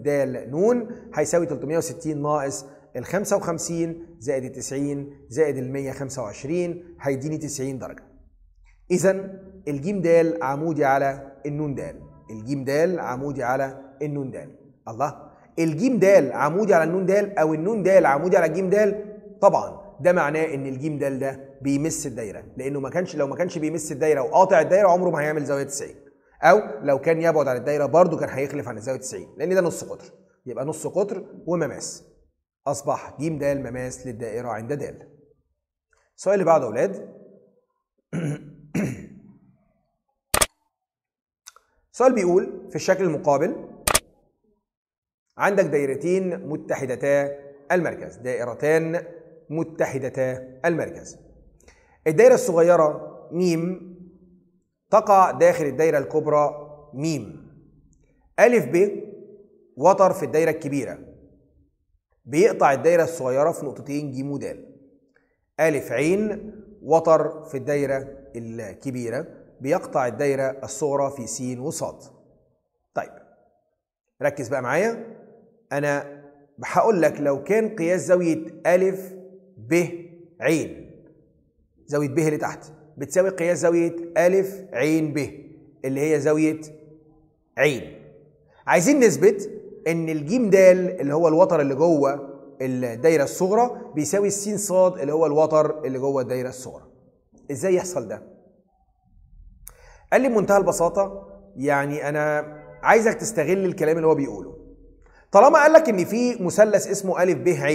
د ن هيساوي 360 ناقص ال 55 زائد ال 90 زائد ال 125 هيديني 90 درجه اذا الجيم د عمودي على النون د الجيم د عمودي على النون د الله الجيم د عمودي على النون د او النون د عمودي على الج د طبعا ده معناه ان الجيم دال ده بيمس الدايره لانه ما كانش لو ما كانش بيمس الدايره وقاطع الدايره عمره ما هيعمل زاويه 90 او لو كان يبعد عن الدايره برده كان هيخلف عن الزاويه 90 لان ده نص قطر يبقى نص قطر ومماس اصبح ج د مماس للدائره عند د السؤال اللي بعده يا اولاد السؤال بيقول في الشكل المقابل عندك دايرتين متحدتا المركز دائرتان متحدتا المركز الدايرة الصغيرة ميم تقع داخل الدايرة الكبرى ميم ألف ب وتر في الدايرة الكبيرة بيقطع الدايرة الصغيرة في نقطتين ج د ألف عين وتر في الدايرة الكبيرة بيقطع الدايرة الصغرى في س وصاد طيب ركز بقى معايا أنا هقول لك لو كان قياس زاوية ألف ب عين زاويه ب اللي تحت بتساوي قياس زاويه الف عين ب اللي هي زاويه عين عايزين نثبت ان الجيم د اللي هو الوتر اللي جوه الدايره الصغرى بيساوي السين ص اللي هو الوتر اللي جوه الدايره الصغرى ازاي يحصل ده قال لي بمنتهى البساطه يعني انا عايزك تستغل الكلام اللي هو بيقوله طالما قال لك ان في مثلث اسمه أ ب ع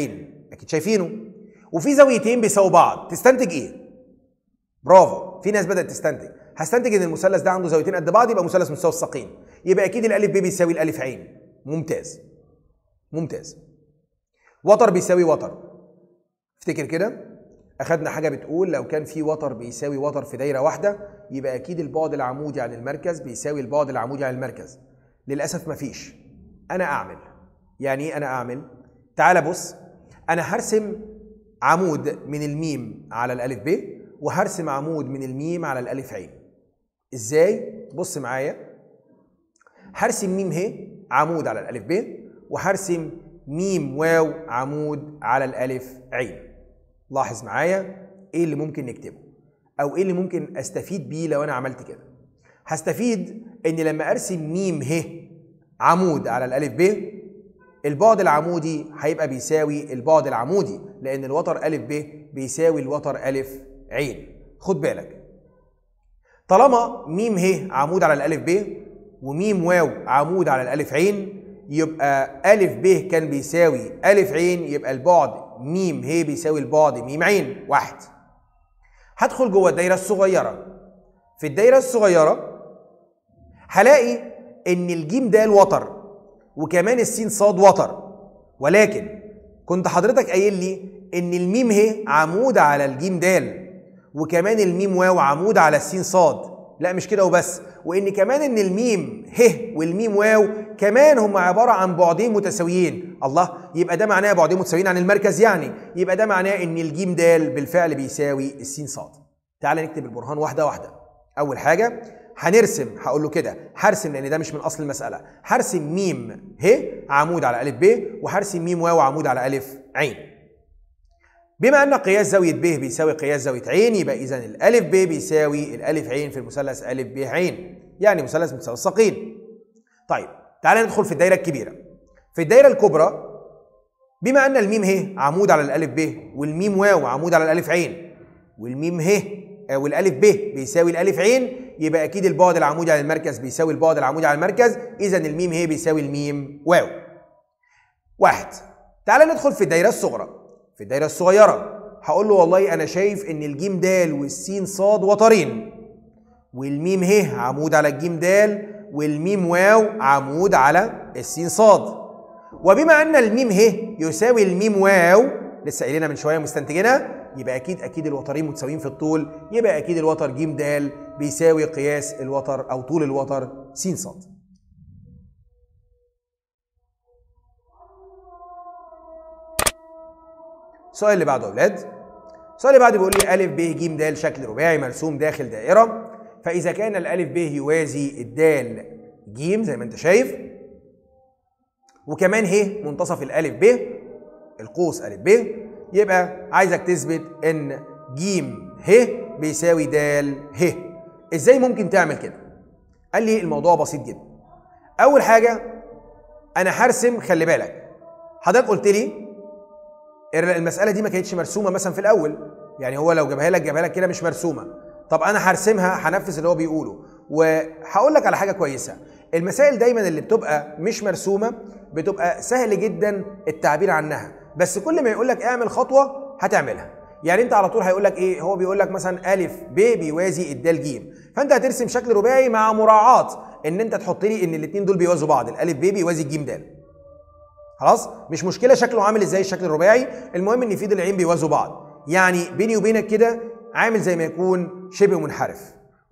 اكيد شايفينه وفي زاويتين بيساووا بعض تستنتج ايه برافو في ناس بدات تستنتج هستنتج ان المثلث ده عنده زاويتين قد بعض يبقى مثلث مستوى الساقين يبقى اكيد الالف ب بيساوي الالف عين ممتاز ممتاز وتر بيساوي وتر افتكر كده اخدنا حاجه بتقول لو كان في وتر بيساوي وتر في دايره واحده يبقى اكيد البعد العمودي عن المركز بيساوي البعد العمودي عن المركز للاسف مفيش انا اعمل يعني ايه انا اعمل تعال بص انا هرسم عمود من الميم على الالف ب وهرسم عمود من الميم على الالف عين ازاي بص معايا هرسم ميم ه عمود على الالف ب وهرسم ميم واو عمود على الالف عين لاحظ معايا ايه اللي ممكن نكتبه او ايه اللي ممكن استفيد بيه لو انا عملت كده هستفيد ان لما ارسم ميم ه عمود على الالف ب البعد العمودي هيبقى بيساوي البعد العمودي لان الوتر أ ب بيساوي الوتر أ ع خد بالك طالما م ه عمود على الالف ب وميم واو عمود على الالف عين يبقى الف ب كان بيساوي الف عين يبقى البعد ميم ه بيساوي البعد ميم عين واحد هدخل جوه الدايره الصغيره في الدايره الصغيره هلاقي ان الجيم ده الوتر وكمان السين صاد وتر ولكن كنت حضرتك قايل لي ان الميم ه عمود على الجيم دال وكمان الميم واو عمود على السين صاد لا مش كده وبس وان كمان ان الميم ه والميم واو كمان هم عباره عن بعدين متساويين الله يبقى ده معناه بعدين متساويين عن المركز يعني يبقى ده معناه ان الجيم دال بالفعل بيساوي السين صاد تعال نكتب البرهان واحده واحده اول حاجه هنرسم هقول له كده هرسم لان ده مش من اصل المساله هرسم ميم ه عمود على ا ب وهرسم ميم واو عمود على ا عين بما ان قياس زاويه ب بيساوي قياس زاويه عين يبقى اذا الالف ب بيساوي الالف عين في المثلث ا ب عين يعني مثلث متسلسقين طيب تعالى ندخل في الدايره الكبيره في الدايره الكبرى بما ان الميم ه عمود على الالف ب والميم واو عمود على الالف عين والميم ه ا آه، ب بيساوي الالف عين يبقى اكيد البعد العمودي عن المركز بيساوي البعد العمودي عن المركز اذا الميم هي بيساوي الميم واو واحد تعال ندخل في الدايره الصغرى في الدايره الصغيره هقول له والله انا شايف ان الجيم د والسين صاد وترين والميم ه عمود على الجيم د والميم واو عمود على السين صاد وبما ان الميم ه يساوي الميم واو لسه قايلينها من شويه مستنتجينها يبقى اكيد اكيد الوترين متساويين في الطول يبقى اكيد الوتر جيم د بيساوي قياس الوتر أو طول الوتر س ص السؤال اللي بعده يا أولاد السؤال اللي بعده بيقول لي أ ب ج د شكل رباعي مرسوم داخل دائرة فإذا كان ا ب يوازي الدال ج زي ما أنت شايف وكمان ه منتصف ا ب القوس ا ب يبقى عايزك تثبت إن ج ه بيساوي د ه ازاي ممكن تعمل كده قال لي الموضوع بسيط جدا اول حاجه انا هرسم خلي بالك حضرتك قلت لي المساله دي ما كانتش مرسومه مثلا في الاول يعني هو لو جابها لك جابها لك كده مش مرسومه طب انا هرسمها هنفذ اللي هو بيقوله وهقول لك على حاجه كويسه المسائل دايما اللي بتبقى مش مرسومه بتبقى سهل جدا التعبير عنها بس كل ما يقول لك اعمل خطوه هتعملها يعني انت على طول هيقول لك ايه هو بيقول لك مثلا الف ب بيوازي الدال جيم فانت هترسم شكل رباعي مع مراعاه ان انت تحط لي ان الاثنين دول بيوازوا بعض الالف ب بيوازي الجيم دال خلاص مش مشكله شكله عامل ازاي الشكل الرباعي المهم ان في ضلعين بيوازوا بعض يعني بيني وبينك كده عامل زي ما يكون شبه منحرف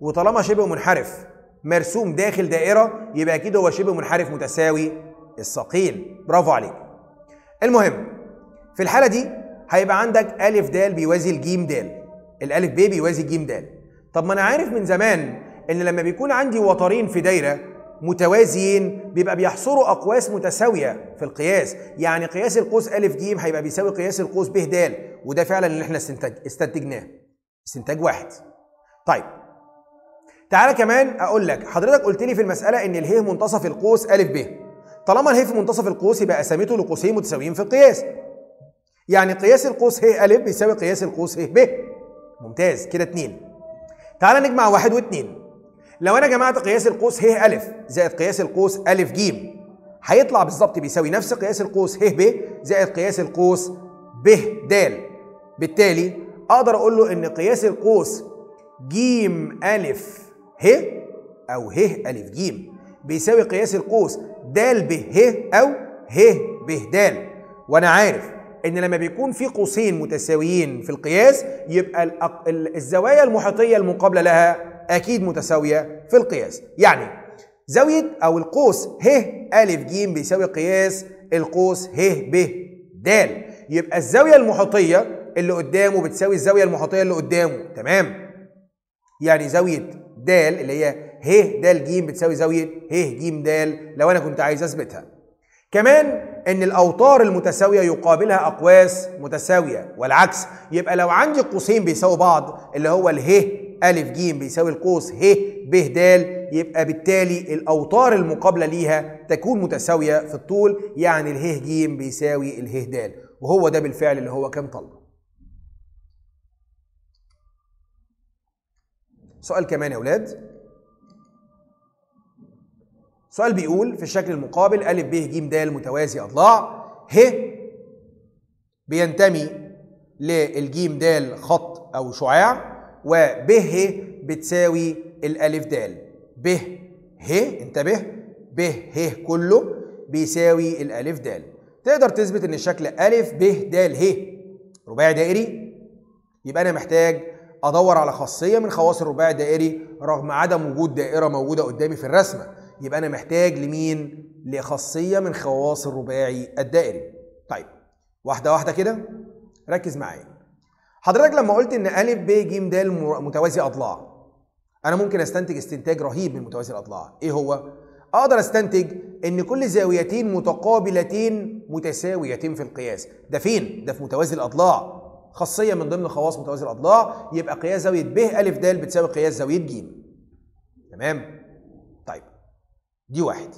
وطالما شبه منحرف مرسوم داخل دائره يبقى اكيد هو شبه منحرف متساوي الثقيل برافو عليك المهم في الحاله دي هيبقى عندك ألف د بيوازي الجيم د الألف ب بيوازي الجيم د طب ما أنا عارف من زمان إن لما بيكون عندي وترين في دايرة متوازيين بيبقى بيحصروا أقواس متساوية في القياس يعني قياس القوس ألف ج هيبقى بيساوي قياس القوس ب د وده فعلا اللي احنا استنتج استنتجناه استنتاج واحد طيب تعالى كمان اقول لك حضرتك قلت لي في المساله ان اله منتصف القوس ا ب طالما اله في منتصف القوس يبقى اساميته لقوسين متساويين في القياس يعني قياس القوس ه أ بيساوي قياس القوس ه ب ممتاز كده اتنين تعال نجمع واحد واتنين لو أنا جمعت قياس القوس ه أ زائد قياس القوس أ ج هيطلع بالظبط بيساوي نفس قياس القوس ه ب زائد قياس القوس ب د بالتالي أقدر أقول له إن قياس القوس ج أ ه أو ه أ ج بيساوي قياس القوس د ب ه أو ه ب د وأنا عارف ان لما بيكون في قوسين متساويين في القياس يبقى الزوايا المحيطيه المقابله لها اكيد متساويه في القياس يعني زاويه او القوس ه ا ج بيساوي قياس القوس ه ب د يبقى الزاويه المحيطيه اللي قدامه بتساوي الزاويه المحيطيه اللي قدامه تمام يعني زاويه د اللي هي ه د ج بتساوي زاويه ه ج د لو انا كنت عايز اثبتها كمان ان الاوتار المتساويه يقابلها اقواس متساويه والعكس يبقى لو عندي قوسين بيساوي بعض اللي هو اله ا ج بيساوي القوس ه ب د يبقى بالتالي الاوتار المقابله ليها تكون متساويه في الطول يعني اله ج بيساوي اله د وهو ده بالفعل اللي هو كان طالبه سؤال كمان يا اولاد السؤال بيقول في الشكل المقابل أ ب ج د متوازي أضلاع ه بينتمي للجيم د خط أو شعاع ب ه بتساوي الألف د ب ه انتبه ب ه كله بيساوي الألف د تقدر تثبت إن الشكل أ ب د ه رباعي دائري يبقى أنا محتاج أدور على خاصية من خواص الرباعي الدائري رغم عدم وجود دائرة موجودة قدامي في الرسمة يبقى انا محتاج لمين لخاصيه من خواص الرباعي الدائري طيب واحده واحده كده ركز معايا حضرتك لما قلت ان ا ب ج د متوازي اضلاع انا ممكن استنتج استنتاج رهيب من متوازي الاضلاع ايه هو اقدر استنتج ان كل زاويتين متقابلتين متساويتين في القياس ده فين ده في متوازي الاضلاع خاصيه من ضمن خواص متوازي الاضلاع يبقى قياس زاويه ب ا د بتساوي قياس زاويه ج تمام دي واحد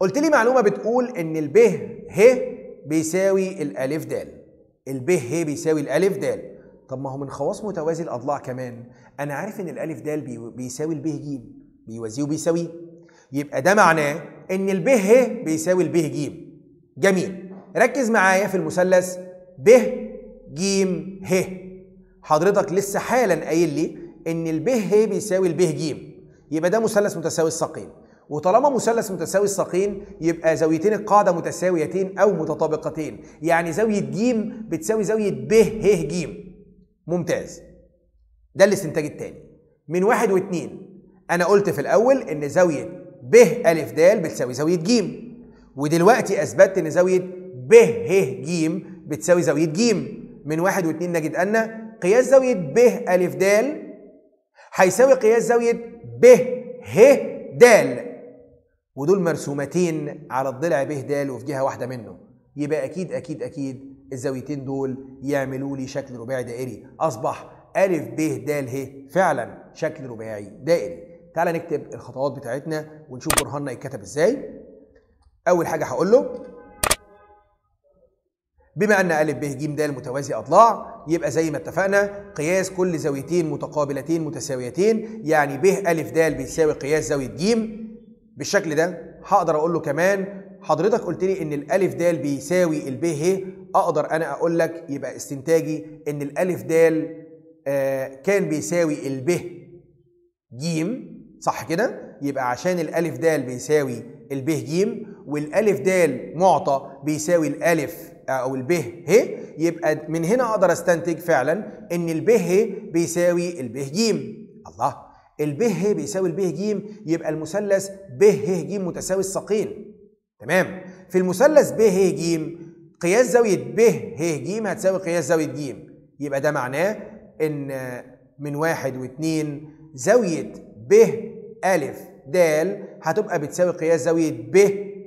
قلت لي معلومه بتقول ان الب ه بيساوي الالف د الب ه بيساوي الالف د طب ما هو من خواص متوازي الاضلاع كمان انا عارف ان الالف د بيساوي الب ج بيوازيه وبيساويه يبقى ده معناه ان الب ه بيساوي الب ج جميل ركز معايا في المثلث ب ج ه حضرتك لسه حالا قايل لي ان الب ه بيساوي الب ج يبقى ده مثلث متساوي الساقين وطالما مثلث متساوي الساقين يبقى زاويتين القاعدة متساويتين أو متطابقتين يعني زاوية ج بتساوي زاوية ب ه ج ممتاز ده الاستنتاج التاني من واحد واتنين أنا قلت في الأول إن زاوية ب أ د بتساوي زاوية ج ودلوقتي أثبتت إن زاوية ب ه ج بتساوي زاوية ج من واحد واتنين نجد أن قياس زاوية ب أ د هيساوي قياس زاوية ب ه د ودول مرسومتين على الضلع به دال وفي جهه واحده منه يبقى اكيد اكيد اكيد الزاويتين دول يعملوا لي شكل رباعي دائري اصبح الف ب د ه فعلا شكل رباعي دائري تعال نكتب الخطوات بتاعتنا ونشوف برهاننا يتكتب ازاي اول حاجه هقول له بما ان ا ب ج د متوازي اضلاع يبقى زي ما اتفقنا قياس كل زاويتين متقابلتين متساويتين يعني ب ا د بيساوي قياس زاويه ج بالشكل ده هقدر اقول له كمان حضرتك قلت لي ان الالف د بيساوي الب ه اقدر انا اقول لك يبقى استنتاجي ان الالف د آه، كان بيساوي الب ج صح كده يبقى عشان الالف د بيساوي الب ج والالف د معطى بيساوي الالف آه، او الب ه يبقى من هنا اقدر استنتج فعلا ان الب ه بيساوي الب ج الله ب ه بيساوي ب ج يبقى المثلث ب ه ج متساوي الساقين تمام في المثلث ب ه ج قياس زاويه ب ه ج هتساوي قياس زاويه ج يبقى ده معناه ان من واحد واتنين زاويه ب أ د هتبقى بتساوي قياس زاويه ب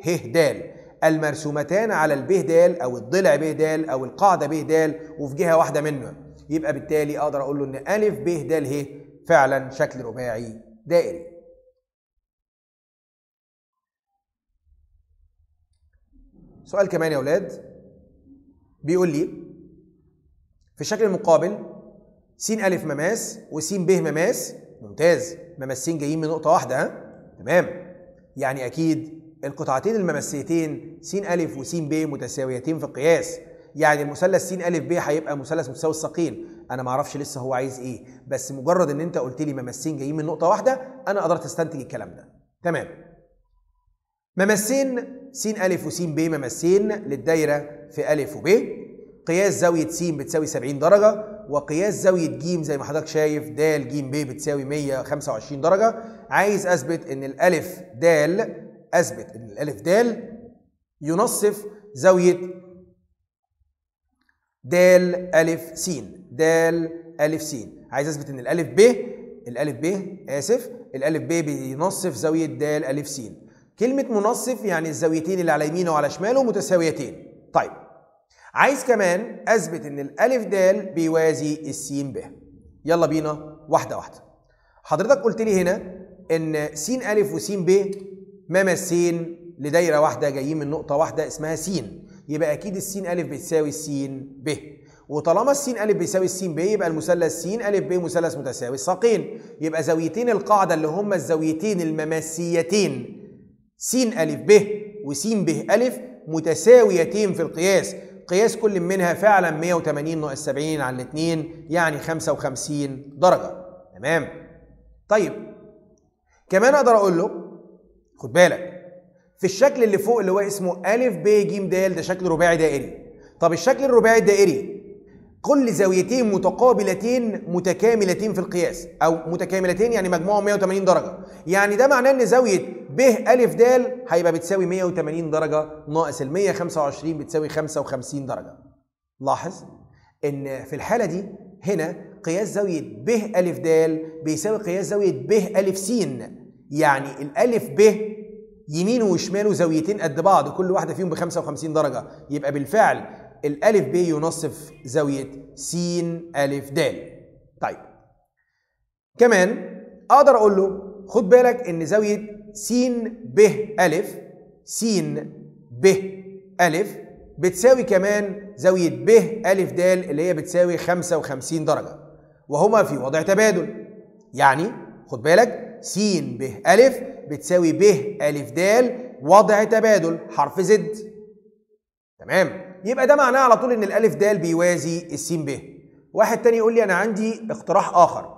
ه د المرسومتان على ب د او الضلع ب د او القاعده ب د وفي جهه واحده منه يبقى بالتالي اقدر اقول له ان ا ب د ه فعلا شكل رباعي دائري سؤال كمان يا اولاد بيقول لي في الشكل المقابل س أ مماس وس ب مماس ممتاز ممسين جايين من نقطة واحدة ها تمام يعني أكيد القطعتين الممسيتين س أ وس ب متساويتين في القياس يعني المثلث س أ ب هيبقى مثلث متساوي الساقين انا ما اعرفش لسه هو عايز ايه بس مجرد ان انت قلت لي ممسين جايين من نقطه واحده انا قدرت استنتج الكلام ده تمام ممسين س أ وس ب ممسين للدايرة في أ وب قياس زاوية س بتساوي 70 درجة وقياس زاوية ج زي ما حضرتك شايف د ج ب بتساوي 125 درجة عايز أثبت إن الألف د أثبت إن الألف د ينصف زاوية د أ س د ا س عايز اثبت ان الالف ب الالف ب اسف الالف ب بينصف زاويه د ا س كلمه منصف يعني الزاويتين اللي على يمينه وعلى شماله متساويتين طيب عايز كمان اثبت ان الالف د بيوازي السين ب يلا بينا واحده واحده حضرتك قلت لي هنا ان س ا وس ب ممسين لدايره واحده جايين من نقطه واحده اسمها س يبقى اكيد السين ا بتساوي السين ب وطالما السين ألف بيساوي السين ب يبقى المثلث سين ألف ب مثلث متساوي الساقين يبقى زاويتين القاعدة اللي هما الزاويتين المماسيتين سين ألف ب وسين ب ألف متساويتين في القياس قياس كل منها فعلا 180 ناقص 70 على 2 يعني 55 درجة تمام طيب كمان أقدر أقول له خد بالك في الشكل اللي فوق اللي هو اسمه أ ب ج د ده شكل رباعي دائري طب الشكل الرباعي الدائري كل زاويتين متقابلتين متكاملتين في القياس او متكاملتين يعني مجموعهم 180 درجه يعني ده معناه ان زاويه ب ا د هيبقى بتساوي 180 درجه ناقص ال 125 بتساوي 55 درجه لاحظ ان في الحاله دي هنا قياس زاويه ب ا د بيساوي قياس زاويه ب ا س يعني الالف ب يمينه وشماله زاويتين قد بعض كل واحده فيهم ب 55 درجه يبقى بالفعل الألف ب ينصف زاوية س ا د طيب كمان أقدر أقول له خد بالك إن زاوية س ب ألف س ب ألف بتساوي كمان زاوية ب ألف د اللي هي بتساوي 55 درجة وهما في وضع تبادل يعني خد بالك س ب ألف بتساوي ب ألف د وضع تبادل حرف زد تمام يبقى ده معناه على طول ان الالف د بيوازي السين ب واحد تاني يقول لي انا عندي اقتراح اخر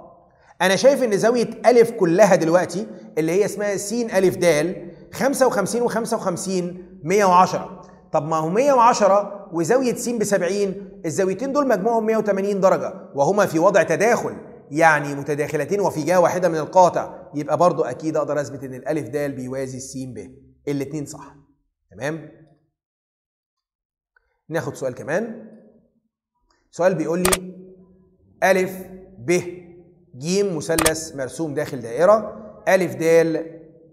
انا شايف ان زاويه الف كلها دلوقتي اللي هي اسمها س الف د 55 و55 110 طب ما هو 110 وزاويه س ب 70 الزاويتين دول مجموعهم 180 درجه وهما في وضع تداخل يعني متداخلتين وفي جهه واحده من القاطع يبقى برضو اكيد اقدر اثبت ان الالف د بيوازي الس ب الاثنين صح تمام ناخد سؤال كمان سؤال بيقول لي ألف ب ج مثلث مرسوم داخل دائرة ألف د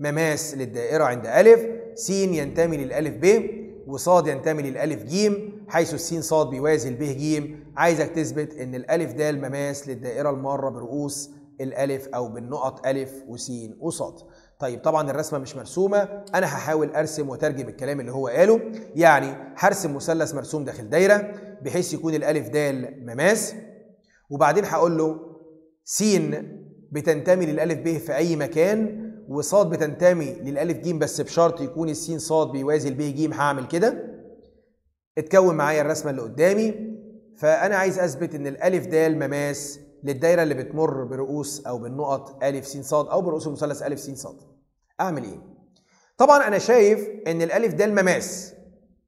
مماس للدائرة عند ألف س ينتمي للألف ب وصاد ينتمي للألف ج حيث السين صاد بيوازي ب ج عايزك تثبت إن الألف د مماس للدائرة المارة برؤوس الألف أو بالنقط ألف وسين وصاد طيب طبعا الرسمه مش مرسومه انا هحاول ارسم وترجم الكلام اللي هو قاله يعني هرسم مثلث مرسوم داخل دايره بحيث يكون الالف دال مماس وبعدين هقول له س بتنتمي للالف ب في اي مكان وصاد بتنتمي للالف ج بس بشرط يكون السين صاد بيوازي ب ج هعمل كده اتكون معايا الرسمه اللي قدامي فانا عايز اثبت ان الالف دال مماس للدايره اللي بتمر برؤوس او بالنقط ا س ص او برؤوس المثلث ا س ص اعمل ايه طبعا انا شايف ان الالف ده المماس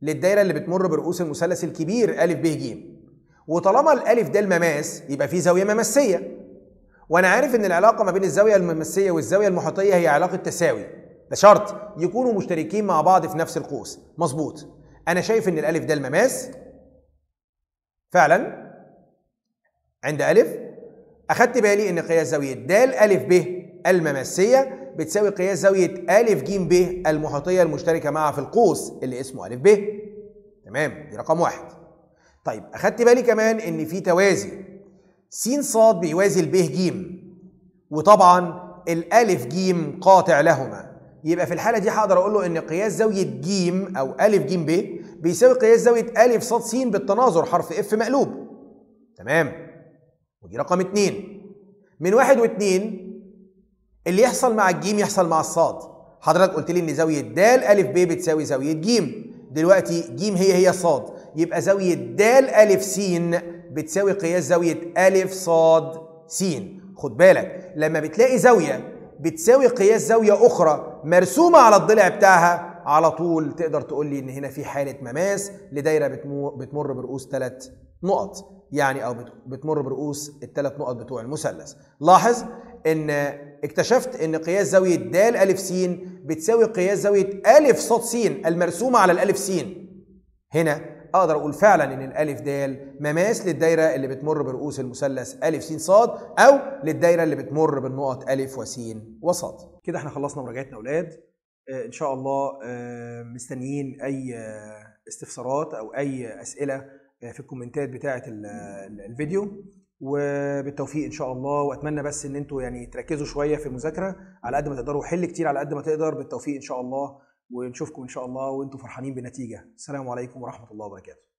للدايره اللي بتمر برؤوس المثلث الكبير الف ب ج وطالما الالف ده المماس يبقى في زاويه مماسيه وانا عارف ان العلاقه ما بين الزاويه المماسيه والزاويه المحيطيه هي علاقه تساوي ده شرط يكونوا مشتركين مع بعض في نفس القوس مظبوط انا شايف ان الالف ده المماس فعلا عند الف اخدت بالي ان قياس زاويه د ا ب المماسية بتساوي قياس زاوية أ ج ب المحيطية المشتركة معها في القوس اللي اسمه أ ب تمام دي رقم واحد طيب أخدت بالي كمان إن في توازي س ص بيوازي ب ج وطبعا الألف ج قاطع لهما يبقى في الحالة دي هقدر أقول له إن قياس زاوية ج أو أ ج ب بيساوي قياس زاوية أ ص س بالتناظر حرف اف مقلوب تمام ودي رقم اتنين من واحد واتنين اللي يحصل مع الجيم يحصل مع الصاد حضرتك قلت لي ان زاويه د ا ب بتساوي زاويه ج دلوقتي ج هي هي ص يبقى زاويه د ا س بتساوي قياس زاويه ا ص س خد بالك لما بتلاقي زاويه بتساوي قياس زاويه اخرى مرسومه على الضلع بتاعها على طول تقدر تقول لي ان هنا في حاله مماس لدايره بتمر برؤوس ثلاث نقط يعني او بتمر برؤوس الثلاث نقط بتوع المثلث لاحظ ان اكتشفت ان قياس زاويه د ا س بتساوي قياس زاويه الف ص س المرسومه على الالف س هنا اقدر اقول فعلا ان الالف د مماس للدايره اللي بتمر برؤوس المثلث الف س ص او للدايره اللي بتمر بالنقط الف و ص كده احنا خلصنا مراجعتنا اولاد آه، ان شاء الله آه، مستنيين اي آه، استفسارات او اي اسئله في الكومنتات بتاعه الفيديو وبالتوفيق ان شاء الله واتمنى بس ان انتوا يعني تركزوا شويه في المذاكره على قد ما تقدروا حل كتير على قد ما تقدر بالتوفيق ان شاء الله ونشوفكم ان شاء الله وانتوا فرحانين بالنتيجه السلام عليكم ورحمه الله وبركاته